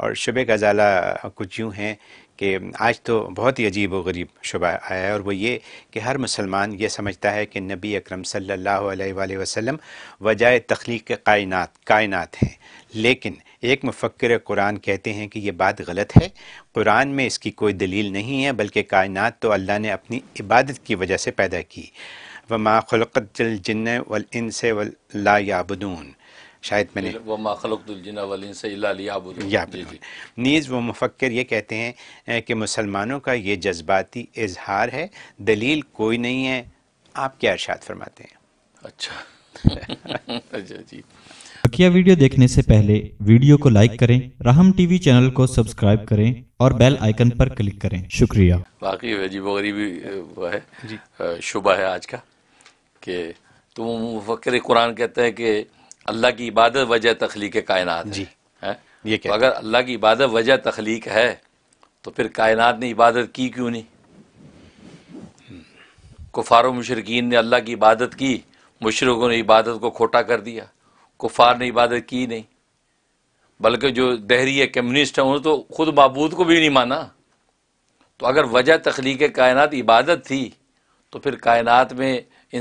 और शुबे का जाला कुछ यूँ हैं कि आज तो बहुत ही अजीब व गरीब शुबा आया है और वो ये कि हर मुसलमान ये समझता है कि नबी अक्रम सल्ला अलैहि वसल्लम वजाय तख्लीक कायनात कायनात हैं लेकिन एक मफ़क्र कुरान कहते हैं कि ये बात गलत है कुरान में इसकी कोई दलील नहीं है बल्कि कायनात तो अल्लाह ने अपनी इबादत की वजह से पैदा की वमा खलकत जिन्न वल इन से ला याबदून शायद मैंने नीज़ व मुफक्र ये कहते हैं कि मुसलमानों का ये जज्बाती इजहार है दलील कोई नहीं है आप क्या अर्शात फरमाते हैं अच्छा अच्छा जी बकिया वीडियो देखने से पहले वीडियो को लाइक करें रहम टीवी चैनल को सब्सक्राइब करें और बेल आइकन पर क्लिक करें शुक्रिया वाकई अजीब गरीबी वो है शुभ है आज का कि तुम फकर कुरान कहते हैं कि अल्लाह की इबादत वजह तख्लीक कायनात जी है ये तो अगर अल्लाह की इबादत वजह तख्लीक है तो फिर कायनात ने इबादत की क्यों नहीं कुफार मुशरकिन ने अल्लाह की इबादत की मुशरकों ने इबादत को खोटा कर दिया कुफार ने इबादत की नहीं बल्कि जो दहरी कम्युनिस्ट हैं उन्होंने तो खुद मबूद को भी नहीं माना तो अगर वजह तखलीक कायनात इबादत थी तो फिर कायनात में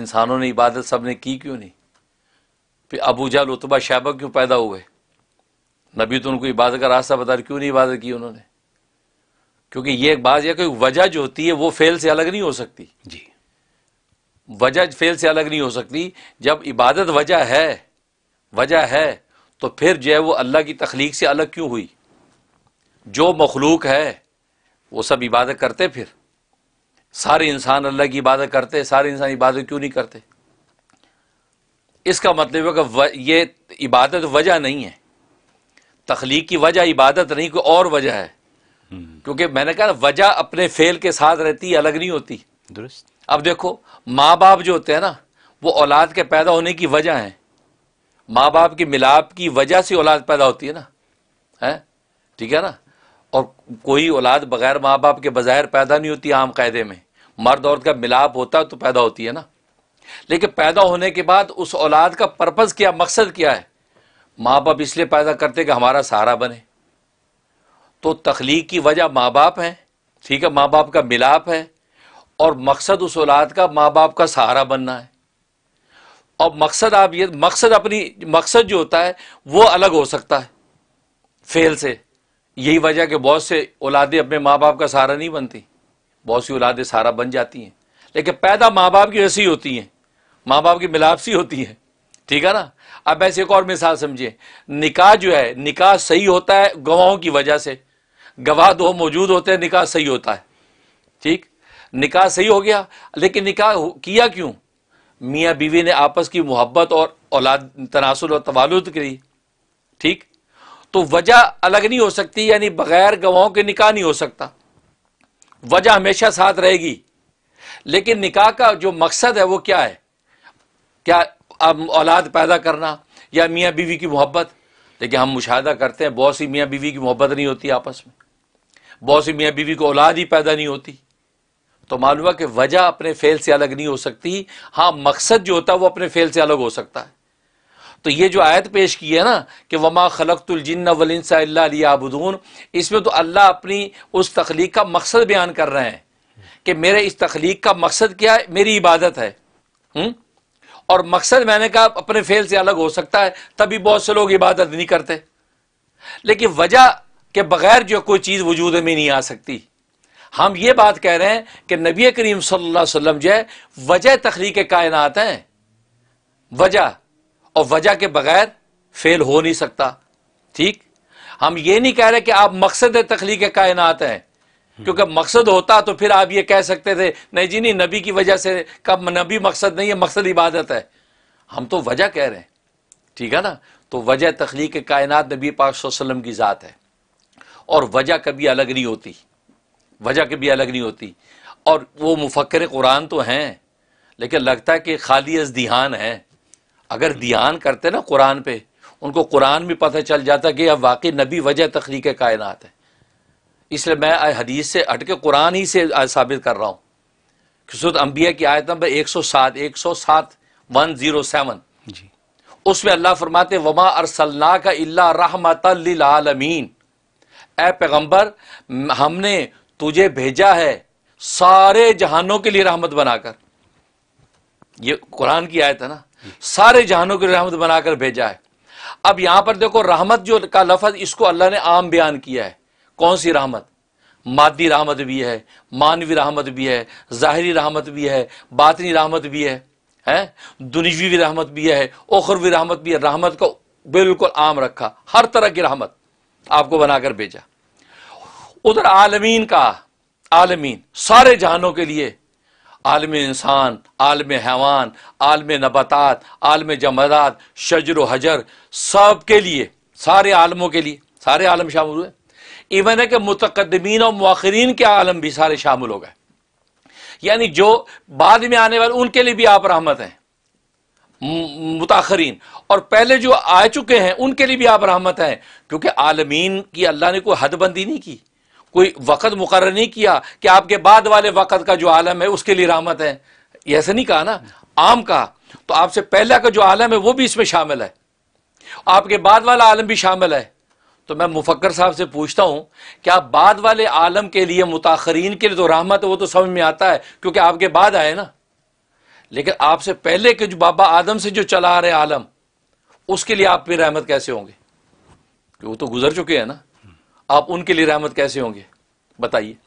इंसानों ने इबादत सब ने की क्यों नहीं फिर अबू जाल उतबा शाबा क्यों पैदा हुए नबी तो उनको इबादत का रास्ता बता क्यों नहीं इबादत की उन्होंने क्योंकि ये एक बात यह कोई वजह जो होती है वो फेल से अलग नहीं हो सकती जी वजह फेल से अलग नहीं हो सकती जब इबादत वजह है वजह है तो फिर जो है वो अल्लाह की तख्लीक से अलग क्यों हुई जो मखलूक है वो सब इबादत करते फिर सारे इंसान अल्लाह की इबादत करते सारे इंसान इबादत क्यों नहीं करते इसका मतलब है कि ये इबादत वजह नहीं है तख्लीक की वजह इबादत नहीं कोई और वजह है हम्म। क्योंकि मैंने कहा वजह अपने फेल के साथ रहती है अलग नहीं होती दुरुस्त अब देखो माँ बाप जो होते हैं ना वो औलाद के पैदा होने की वजह है माँ बाप के मिलाप की वजह से औलाद पैदा होती है ना है ठीक है ना और कोई औलाद बगैर माँ बाप के बज़ाहिर पैदा नहीं होती आम कायदे में मर्द औरत का मिलाप होता है तो पैदा होती है ना लेकिन पैदा होने के बाद उस औलाद का पर्पज़ क्या मकसद क्या है माँ बाप इसलिए पैदा करते कि हमारा सहारा बने तो तख्लीक की वजह माँ बाप है ठीक है माँ बाप का मिलाप है और मकसद उस औलाद का माँ बाप का सहारा बनना है और मकसद आप ये मकसद अपनी मकसद जो होता है वो अलग हो सकता है फेल से यही वजह कि बहुत से औलादें अपने माँ बाप का सहारा नहीं बनती बहुत सी औलादें सहारा बन जाती हैं लेकिन पैदा माँ बाप की ही होती हैं माँ बाप की मिलापसी होती है ठीक है ना अब ऐसे एक और मिसाल समझिए निकाह जो है निकाह सही होता है गवाहों की वजह से गवाह दो मौजूद होते हैं निकाह सही होता है ठीक निकाह सही हो गया लेकिन निकाह किया क्यों मियाँ बीवी ने आपस की मोहब्बत और औलाद तनासुल और तवालुद करी ठीक तो वजह अलग नहीं हो सकती यानी बगैर गवाहों के निकाह नहीं हो सकता वजह हमेशा साथ रहेगी लेकिन निकाह का जो मकसद है वो क्या है क्या अब औलाद पैदा करना या मियाँ बीवी की मोहब्बत लेकिन हम मुशाह करते हैं बहुत सी मियाँ बीवी की मोहब्बत नहीं होती आपस में बहुत सी मियाँ बीवी को औलाद ही पैदा नहीं होती तो मालूम कि वजह अपने फेल से अलग नहीं हो सकती हाँ मकसद जो होता है वो अपने फेल से अलग हो सकता है तो ये जो आयत पेश की है ना कि वमा खलकतुलजिन वलिनसाबून इसमें तो अल्लाह अपनी उस तख्लीक का मकसद बयान कर रहे हैं कि मेरे इस तख्लीक का मकसद क्या है मेरी इबादत है हुँ? और मकसद मैंने कहा अपने फेल से अलग हो सकता है तभी बहुत से लोग इबादत नहीं करते लेकिन वजह के बगैर जो कोई चीज़ वजूद में नहीं आ सकती हम ये बात कह रहे हैं कि नबी करीम सल्लल्लाहु अलैहि वसल्लम जो है वजह तखलीक कायनात हैं वजह और वजह के बगैर फेल हो नहीं सकता ठीक हम ये नहीं कह रहे कि आप मकसद तखलीक कायनात हैं क्योंकि मकसद होता तो फिर आप ये कह सकते थे नहीं जी नहीं नबी की वजह से कब नबी मकसद नहीं है मकसद इबादत है हम तो वजह कह रहे हैं ठीक है ना तो वजह तखलीक कायनात नबी पाक वसल्लम की ज़ात है और वजह कभी अलग नहीं होती वजह कभी अलग नहीं होती और वो मुफक्र कुरान तो हैं लेकिन लगता है कि खाली अस है अगर ध्यान करते ना कुरान पे उनको कुरान भी पता चल जाता कि अब वाकई नबी वजह तखलीक कायनात है इसलिए मैं हदीस से हटके कुरान ही से साबित कर रहा हूँ कि अंबिया अम्बिया की आयत नंबर एक सौ सात एक सौ सात वन जीरो सेवन जी उसमें अल्लाह फरमाते वमा अरसल्ला का इल्ला रहमतमीन ए पैगम्बर हमने तुझे भेजा है सारे जहानों के लिए रहमत बनाकर ये कुरान की आयत है ना सारे जहानों के लिए रहमत बनाकर भेजा है अब यहां पर देखो रहमत जो का लफज इसको अल्लाह ने आम बयान किया है कौन सी रहमत मादी रहमत भी है मानवी रहमत भी है जाहिरी रहमत भी है बातनी रहमत भी है हैं दुनिवी भी रहमत भी है ओखरवी रहमत भी है रहमत को बिल्कुल आम रखा हर तरह की रहमत आपको बनाकर भेजा उधर आलमीन का आलमीन सारे जहानों के लिए आलम इंसान आलम हैवान आलम नबातात आलम जमदात शजर हजर सब के लिए सारे आलमों के लिए सारे आलम शामिल हुए इवन है कि मुतकदमीन और मौखरीन के आलम भी सारे शामिल हो गए यानी जो बाद में आने वाले उनके लिए भी आप रहमत हैं मुताखरीन और पहले जो आ चुके हैं उनके लिए भी आप रहमत हैं क्योंकि आलमीन की अल्लाह ने कोई हदबंदी नहीं की कोई वक़्त मुकर नहीं किया कि आपके बाद वाले वक़्त का जो आलम है उसके लिए रहमत है ऐसे नहीं कहा ना आम कहा तो आपसे पहला का जो आलम है वो भी इसमें शामिल है आपके बाद वाला आलम भी शामिल है तो मैं मुफक्कर साहब से पूछता हूं कि आप बाद वाले आलम के लिए मुताखरीन के लिए तो रहमत है वो तो समझ में आता है क्योंकि आपके बाद आए ना लेकिन आपसे पहले के जो बाबा आदम से जो चला आ रहे आलम उसके लिए आप भी रहमत कैसे होंगे वो तो गुजर चुके हैं ना आप उनके लिए रहमत कैसे होंगे बताइए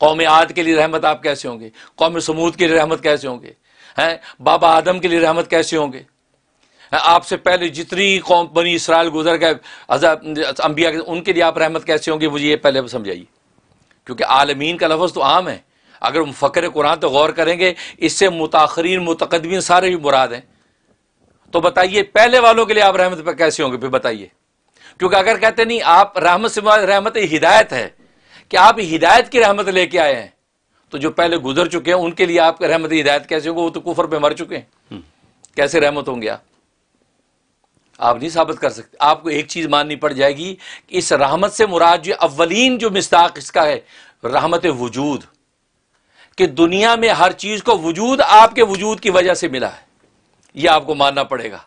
कौम आद के लिए रहमत आप कैसे होंगे कौम समूद के लिए रहमत कैसे होंगे हैं बाबा आदम के लिए रहमत कैसे होंगे आपसे पहले जितनी कौम बनी इसराइल गुजर गए अम्बिया उनके लिए आप रहमत कैसे होंगे मुझे ये पहले समझाइए क्योंकि आलमीन का लफ्ज़ तो आम है अगर हम फ़कर कुरान तो गौर करेंगे इससे मुताखरीन मुतकदमीन सारे भी मुराद हैं तो बताइए पहले वालों के लिए आप रहमत पर कैसे होंगे फिर बताइए क्योंकि अगर कहते नहीं आप रहमत से रहमत हिदायत है कि आप हिदायत की रहमत लेके आए हैं तो जो पहले गुजर चुके हैं उनके लिए आपके रहमत हिदायत कैसे होगी वो तो कुफर पे मर चुके हैं हम्म। कैसे रहमत होंगे आप आप नहीं साबित कर सकते आपको एक चीज़ माननी पड़ जाएगी कि इस रहमत से मुराद जो अव्वलीन जो मिस्ताक इसका है रहमत वजूद कि दुनिया में हर चीज़ को वजूद आपके वजूद की वजह से मिला है यह आपको मानना पड़ेगा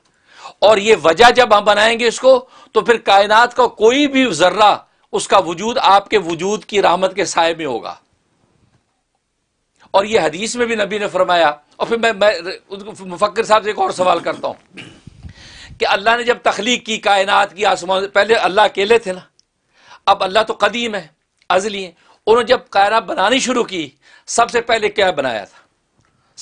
और ये वजह जब हम बनाएंगे इसको तो फिर कायनात का कोई भी जर्रा उसका वजूद आपके वजूद की रहमत के साय में होगा और यह हदीस में भी नबी ने फरमाया और फिर मैं, मैं मुफक्र साहब से एक और सवाल करता हूं कि अल्लाह ने जब तख्लीक की कायनात की आसमान पहले अल्लाह अकेले थे ना अब अल्लाह तो कदीम है अजली है उन्होंने जब कायनात बनानी शुरू की सबसे पहले क्या बनाया था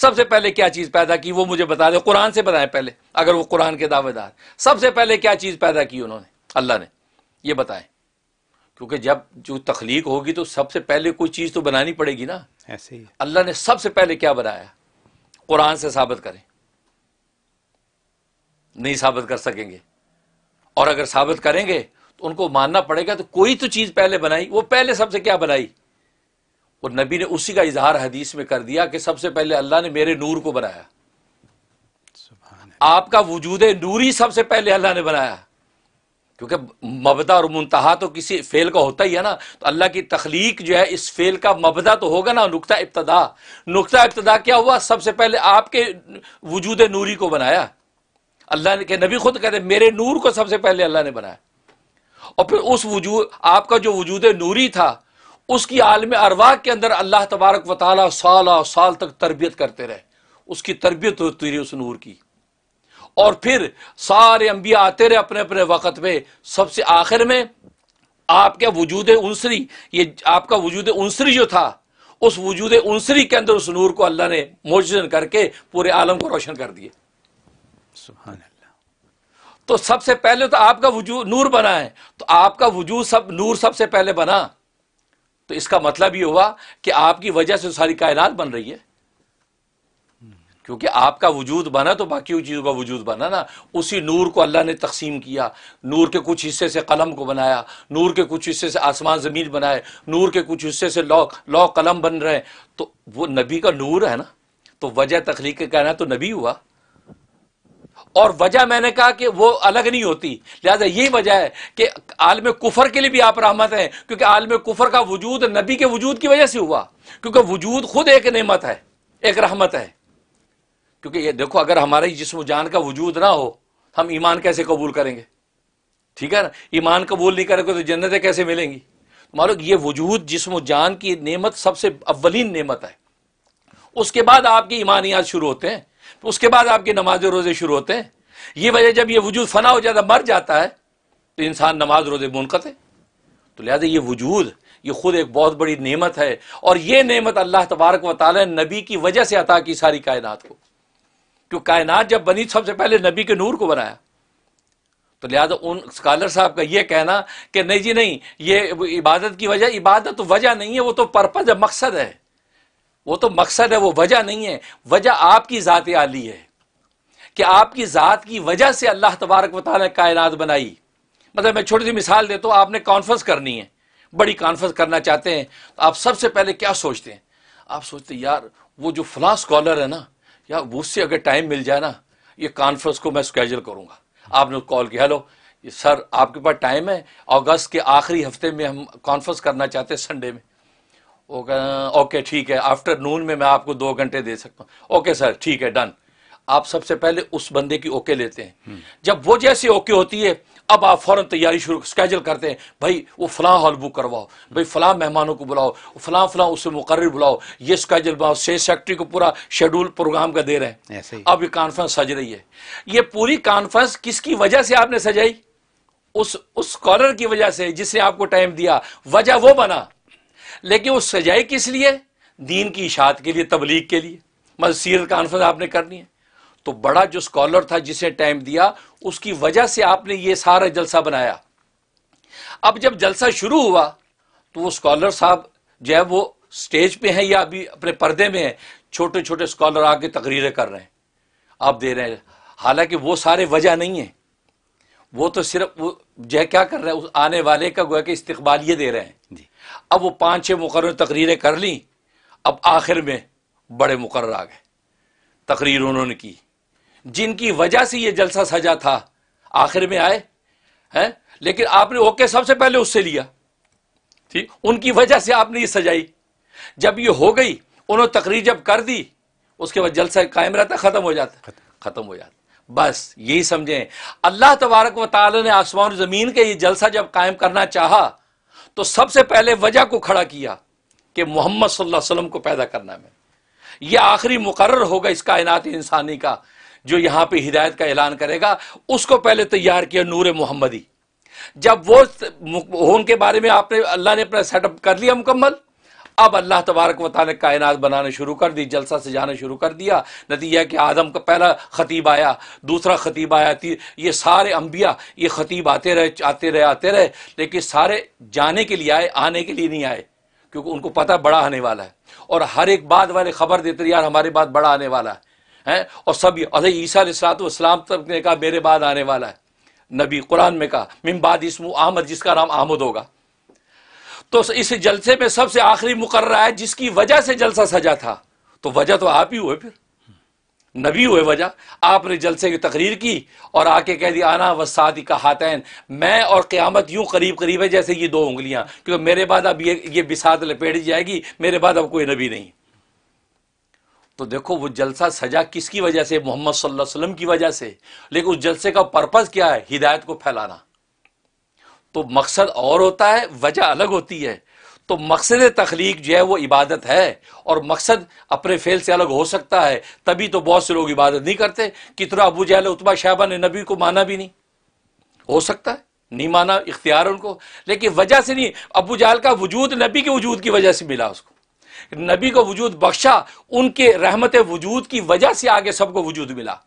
सबसे पहले क्या चीज़ पैदा की वो मुझे बता दें कुरान से बनाए पहले अगर वो कुरान के दावेदार सबसे पहले क्या चीज़ पैदा की उन्होंने अल्लाह ने ये बताएं क्योंकि जब जो तख्लीक होगी तो सबसे पहले कोई चीज़ तो बनानी पड़ेगी ना ऐसे ही अल्लाह ने सबसे पहले क्या बनाया कुरान से साबित करें नहीं साबित कर सकेंगे और अगर साबित करेंगे तो उनको मानना पड़ेगा तो कोई तो चीज़ पहले बनाई वो पहले सबसे क्या बनाई और नबी ने उसी का इजहार हदीस में कर दिया कि सबसे पहले अल्लाह ने मेरे नूर को बनाया आपका वजूद नूरी सबसे पहले अल्लाह ने बनाया क्योंकि मबदा और मुंतहा तो किसी फेल का होता ही है ना तो अल्लाह की तखलीक जो है इस फेल का मबदा तो होगा ना नुकता इब्तदा नुकता इब्तदा क्या हुआ सबसे पहले आपके वजूद नूरी को बनाया अल्लाह के नबी खुद कहते मेरे नूर को सबसे पहले अल्लाह ने बनाया और फिर उस वजूद आपका जो वजूद नूरी था उसकी आलम अरवा के अंदर अल्लाह तबारक व ताली साल साल तक तरबियत करते रहे उसकी तरबियत तो होती रही उस नूर की और फिर सारे अंबिया आते रहे अपने अपने वक़्त में सबसे आखिर में आपके वजूद उनसरी ये आपका वजूद उनसरी जो था उस वजूद उनसरी के अंदर उस नूर को अल्लाह ने मोजन करके पूरे आलम को रोशन कर दिया सुबहानल्ला तो सबसे पहले तो आपका वजूद नूर बना है तो आपका वजूद सब नूर सबसे पहले बना तो इसका मतलब ये हुआ कि आपकी वजह से सारी कायनात बन रही है क्योंकि आपका वजूद बना तो बाकी चीज़ों का वजूद बना ना उसी नूर को अल्लाह ने तकसीम किया नूर के कुछ हिस्से से कलम को बनाया नूर के कुछ हिस्से से आसमान ज़मीन बनाए नूर के कुछ हिस्से से लौ लौ कलम बन रहे तो वो नबी का नूर है ना तो वजह का कहना तो नबी हुआ और वजह मैंने कहा कि वो अलग नहीं होती लिहाजा यही वजह है कि आलम कुफर के लिए भी आप रहमत हैं क्योंकि आलम कुफर का वजूद नबी के वजूद की वजह से हुआ क्योंकि वजूद खुद एक नेमत है एक रहमत है क्योंकि ये देखो अगर हमारे जिसम जान का वजूद ना हो हम ईमान कैसे कबूल करेंगे ठीक है ना ईमान कबूल नहीं करेंगे तो जन्नतें कैसे मिलेंगी तो मानो ये वजूद जिसम जान की नेमत सबसे अव्वलीन नेमत है उसके बाद आपकी ईमानियात शुरू होते हैं तो उसके बाद आपकी नमाज रोज़े शुरू होते हैं ये वजह जब यह वजूद फना हो जाता मर जाता है तो इंसान नमाज रोज़े मुनकत है तो लिहाजा ये वजूद ये ख़ुद एक बहुत बड़ी नेमत है और ये नेमत अल्लाह तबारक व ताली नबी की वजह से अता की सारी कायनात को क्योंकि तो कायनात जब बनी तो सबसे पहले नबी के नूर को बनाया तो लिहाजा उन स्कॉलर साहब का ये कहना कि नहीं जी नहीं ये इबादत की वजह इबादत वजह नहीं है वो तो पर्पज़ मकसद है वो तो मकसद है वो वजह नहीं है वजह आपकी ज़ात आली है कि आपकी ज़ात की वजह से अल्लाह तबारक ने कायनात बनाई मतलब मैं छोटी सी मिसाल देता तो हूँ आपने कॉन्फ्रेंस करनी है बड़ी कॉन्फ्रेंस करना चाहते हैं तो आप सबसे पहले क्या सोचते हैं आप सोचते हैं यार वो जो फला स्कॉलर है ना यार उससे अगर टाइम मिल जाए ना ये कॉन्फ्रेंस को मैं स्कैजल करूँगा आपने कॉल किया हेलो सर आपके पास टाइम है अगस्त के आखिरी हफ्ते में हम कॉन्फ्रेंस करना चाहते हैं संडे में वो ओके ठीक है आफ्टरनून में मैं आपको दो घंटे दे सकता हूँ ओके सर ठीक है डन आप सबसे पहले उस बंदे की ओके लेते हैं हम्म। जब वो जैसे ओके होती है अब आप फौरन तैयारी शुरू स्केजल करते हैं भाई वो फलां हॉल बुक करवाओ भाई फलां मेहमानों को बुलाओ फलां फलां उसे मुकर बुलाओ ये स्केजल बनाओ से सेक्रेटरी को पूरा शेड्यूल प्रोग्राम का दे रहे हैं अब ये कॉन्फ्रेंस सज रही है ये पूरी कॉन्फ्रेंस किसकी वजह से आपने सजाई उस उस स्कॉलर की वजह से जिसने आपको टाइम दिया वजह वो बना लेकिन वो सजाए किस लिए दीन की इशात के लिए तबलीग के लिए मतलब सीरत कॉन्फ्रेंस आपने करनी है तो बड़ा जो स्कॉलर था जिसे टाइम दिया उसकी वजह से आपने ये सारा जलसा बनाया अब जब जलसा शुरू हुआ तो वो स्कॉलर साहब जो है वो स्टेज पे हैं या अभी अपने पर्दे में हैं छोटे छोटे स्कॉलर आके तकरीरें कर रहे हैं आप दे रहे हैं हालांकि वो सारे वजह नहीं है वो तो सिर्फ वो जो क्या कर रहे हैं उस आने वाले का गोया कि ये दे रहे हैं जी अब वो पाँच छः मुकर तकरीरें कर ली अब आखिर में बड़े मुकर आ गए तकरीर उन्होंने की जिनकी वजह से ये जलसा सजा था आखिर में आए हैं लेकिन आपने ओके सबसे पहले उससे लिया ठीक उनकी वजह से आपने ये सजाई जब ये हो गई उन्होंने तकरीर जब कर दी उसके बाद जलसा कायम रहता ख़त्म हो जाता ख़त्म हो जाता बस यही समझें अल्लाह तबारक व ताली ने आसमान ज़मीन के ये जलसा जब कायम करना चाहा तो सबसे पहले वजह को खड़ा किया कि मोहम्मद सल्लल्लाहु को पैदा करना में ये आखिरी मुकर होगा इस कायनात इंसानी का जो यहां पे हिदायत का ऐलान करेगा उसको पहले तैयार किया नूर मोहम्मदी जब वो उनके बारे में आपने अल्लाह ने अपना सेटअप कर लिया मुकम्मल अब अल्लाह तबारक वाली ने कायनात बनाने शुरू कर दी जलसा से जाना शुरू कर दिया नतीजा कि आदम का पहला खतीब आया दूसरा खतीब आया ये सारे अम्बिया ये खतीब आते रहे आते रहे आते रहे लेकिन सारे जाने के लिए आए आने के लिए नहीं आए क्योंकि उनको पता बड़ा आने वाला है और हर एक बाद वाले खबर देते यार हमारे बाद बड़ा आने वाला है है? और सब अरे ईसा इस्लाम तक ने कहा मेरे बाद आने वाला है नबी कुरान में कहा मिम बाद इसमू आहमद जिसका नाम आहमद होगा तो इस जलसे में सबसे आखिरी मुकर्र है जिसकी वजह से जलसा सजा था तो वजह तो आप ही हुए फिर नबी हुए वजह आपने जलसे की तकरीर की और आके कह दिया आना वसादी का हाथैन मैं और क़्यामत यूं करीब करीब है जैसे ये दो उंगलियां क्योंकि मेरे बाद अब ये ये बिसात लपेट जाएगी मेरे बाद अब कोई नबी नहीं तो देखो वो जलसा सजा किसकी वजह से मोहम्मद सल्लल्लाहु अलैहि वसल्लम की वजह से लेकिन उस जलसे का पर्पज़ क्या है हिदायत को फैलाना तो मकसद और होता है वजह अलग होती है तो मकसद तख्लीक जो है वो इबादत है और मकसद अपने फेल से अलग हो सकता है तभी तो बहुत से लोग इबादत नहीं करते कितना अबू जहल उतबा शाहबा ने नबी को माना भी नहीं हो सकता है नहीं माना इख्तियार उनको लेकिन वजह से नहीं अबू जहल का वजूद नबी के वजूद की वजह से मिला उसको नबी को वजूद बख्शा उनके रहमत वजूद की वजह से आगे सबको वजूद मिला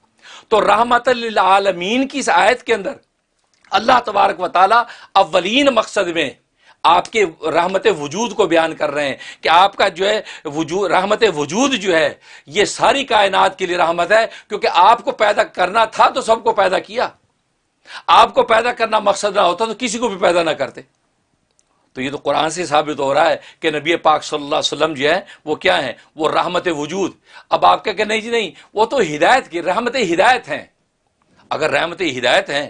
तो रहमत आलमीन की इस आयत के अंदर अल्लाह तबारक व ताली अवलिन मकसद में आपके रहमत वजूद को बयान कर रहे हैं कि आपका जो है वजूद रहमत वजूद जो है ये सारी कायनात के लिए रहमत है क्योंकि आपको पैदा करना था तो सबको पैदा किया आपको पैदा करना मकसद ना होता तो किसी को भी पैदा ना करते तो ये तो कुरान से साबित हो रहा है कि नबी पाक सल्लल्लाहु अलैहि वसल्लम जो है वो क्या है वो रहमत वजूद अब आप क्या कहना जी नहीं वो तो हिदायत की रहमत हिदायत हैं अगर रहमत हिदायत हैं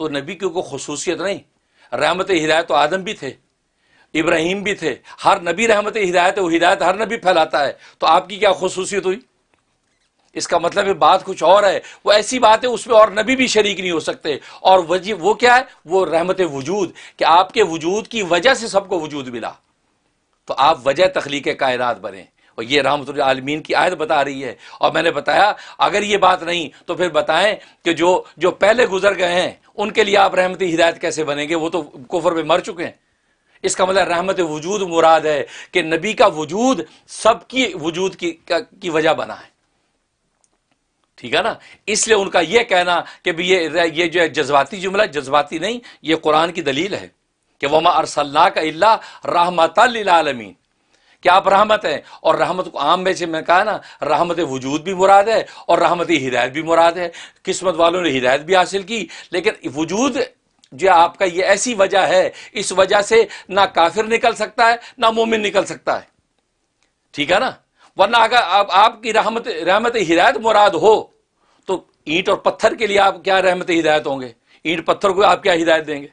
तो नबी की कोई खसूसियत नहीं रहमत हिदायत तो आदम भी थे इब्राहिम भी थे हर नबी रहमत हिदायत वो हिदायत हर नबी फैलाता है तो आपकी क्या खसूसियत हुई इसका मतलब है बात कुछ और है वो ऐसी बात है उसमें और नबी भी शरीक नहीं हो सकते और वजह वो क्या है वो रहमत वजूद कि आपके वजूद की वजह से सबको वजूद मिला तो आप वजह तखलीक कायनात बने और ये रहमत आलमीन की आयत बता रही है और मैंने बताया अगर ये बात नहीं तो फिर बताएं कि जो जो पहले गुजर गए हैं उनके लिए आप रहमत हिदायत कैसे बनेंगे वो तो कुफर में मर चुके हैं इसका मतलब रहमत वजूद मुराद है कि नबी का वजूद सबकी वजूद की, की वजह बना है ठीक है ना इसलिए उनका यह कहना कि भी ये ये जो है जज्बाती जुमला जज्बाती नहीं ये कुरान की दलील है कि वमा अरसल्ला का अल्ला रहमत आलमीन कि आप रहमत हैं और रहमत को आम में से मैं कहा ना रहमत वजूद भी मुराद है और रहमत हिदायत भी मुराद है किस्मत वालों ने हिदायत भी हासिल की लेकिन वजूद जो आपका ये ऐसी वजह है इस वजह से ना काफिर निकल सकता है ना मोमिन निकल सकता है ठीक है ना वरना अगर आप, आपकी रहमत रहमत हिदायत मुराद हो तो ईंट और पत्थर के लिए आप क्या रहमत हिदायत होंगे ईंट पत्थर को आप क्या हिदायत देंगे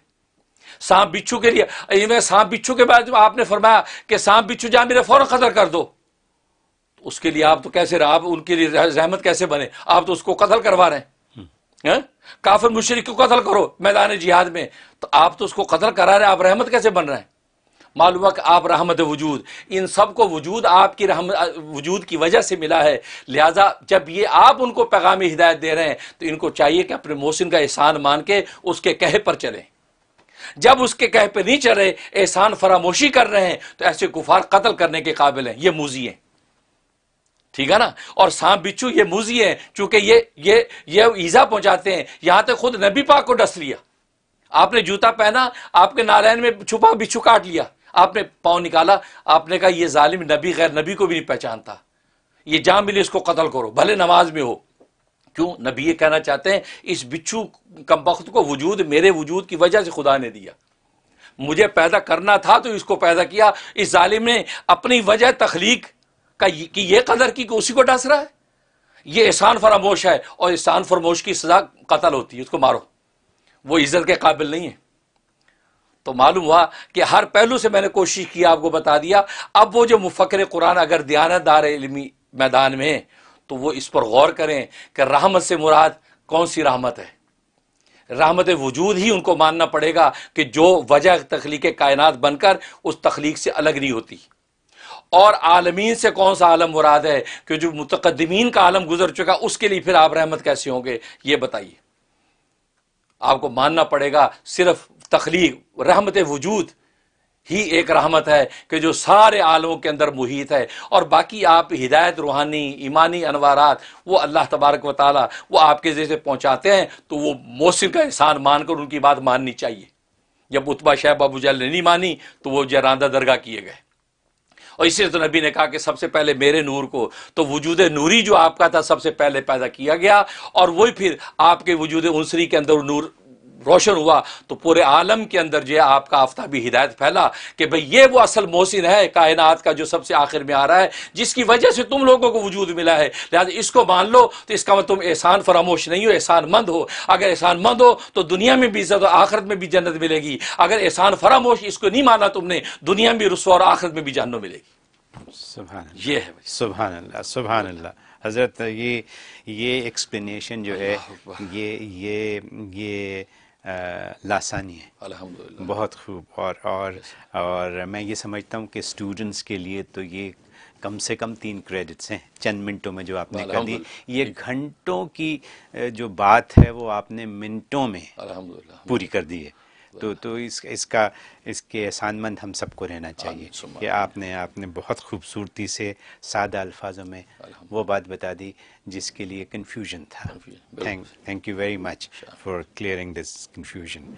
सांप बिच्छू के लिए इनमें सांप बिच्छू के बाद जब आपने फरमाया कि सांप बिच्छू जहाँ मेरे फौरन कदर कर दो तो उसके लिए आप तो कैसे रहा? आप उनके लिए रहमत कैसे बने आप तो उसको कतल करवा रहे हैं हम्म। काफिर मुशरक को कतल करो मैदान जिहाद में तो आप तो उसको कतल करा रहे हैं आप रहमत कैसे बन रहे हैं मालूम है कि आप रहमत वजूद इन सब को वजूद आपकी रहमत वजूद की वजह से मिला है लिहाजा जब ये आप उनको पैगामी हिदायत दे रहे हैं तो इनको चाहिए कि अपने मोहसिन का एहसान मान के उसके कहे पर चलें जब उसके कह पे नहीं चले एहसान फरामोशी कर रहे हैं तो ऐसे कुफार कत्ल करने के काबिल हैं ये मूजी है ठीक है ना और सांप बिच्छू ये मूजी है चूंकि ये ये ये ईजा पहुंचाते हैं यहां तक खुद नबी पाक को डस लिया आपने जूता पहना आपके नारायण में छुपा बिच्छू काट लिया आपने पाँव निकाला आपने कहा यह जालिम नबी गैर नबी को भी नहीं पहचानता ये जहां मिले इसको कत्ल करो भले नमाज में हो क्यों नबी ये कहना चाहते हैं इस बिच्छू कम वक्त को वजूद मेरे वजूद की वजह से खुदा ने दिया मुझे पैदा करना था तो इसको पैदा किया इस जालिम ने अपनी वजह तखलीक का कि ये कदर की कि उसी को डस रहा है ये एहसान फरामोश है और एहसान फरामोश की सज़ा कतल होती है उसको मारो वो इज़्ज़त के काबिल नहीं है तो मालूम हुआ कि हर पहलू से मैंने कोशिश की आपको बता दिया अब वो जो मुफकर कुरान अगर दयानतदार इलमी मैदान में तो वो इस पर गौर करें कि रहमत से मुराद कौन सी रहमत है रहमत वजूद ही उनको मानना पड़ेगा कि जो वजह तखलीक कायनात बनकर उस तखलीक से अलग नहीं होती और आलमीन से कौन सा आलम मुराद है कि जो मुतकदमीन का आलम गुजर चुका उसके लिए फिर आप रहमत कैसे होंगे ये बताइए आपको मानना पड़ेगा सिर्फ तखलीक रहमत वजूद ही एक रहमत है कि जो सारे आलमों के अंदर मुहित है और बाकी आप हिदायत रूहानी ईमानी अनवारात वो अल्लाह तबारक व ताली वो आपके जैसे पहुँचाते हैं तो वो मौसम का एहसान मानकर उनकी बात माननी चाहिए जब उतबा शाह अबू जल ने नहीं मानी तो वो जरानदा दरगाह किए गए और इसी तो नबी ने कहा कि सबसे पहले मेरे नूर को तो वजूद नूरी जो आपका था सबसे पहले पैदा किया गया और वही फिर आपके वजूद उनसरी के अंदर नूर रोशन हुआ तो पूरे आलम के अंदर जो है आपका आफ्ताबी हिदायत फैला कि भाई ये वो असल मोहसिन है कायनात का जो सबसे आखिर में आ रहा है जिसकी वजह से तुम लोगों को वजूद मिला है लिहाजा इसको मान लो तो इसका मतलब तुम एहसान फरामोश नहीं हो एहसान मंद हो अगर एहसान मंद हो तो दुनिया में भी इज्जत और आखिरत में भी जन्नत मिलेगी अगर एहसान फरामोश इसको नहीं माना तुमने दुनिया में भी रसवा और आखिरत में भी जानो मिलेगी सुबह ये है सुबह सुबह हज़रत ये ये एक्सप्लेनेशन जो है ये ये ये लासानी uh, है बहुत खूब और और और मैं ये समझता हूँ कि स्टूडेंट्स के लिए तो ये कम से कम तीन क्रेडिट्स हैं चंद मिनटों में जो आपने कर दी ये घंटों की जो बात है वो आपने मिनटों में पूरी कर दी है तो, तो तो इस इसका इसके एहसानमंद हम सबको रहना चाहिए कि आपने आपने बहुत खूबसूरती से सादा अल्फाजों में वो बात बता दी जिसके लिए कन्फ्यूजन था thank thank you very much for clearing this confusion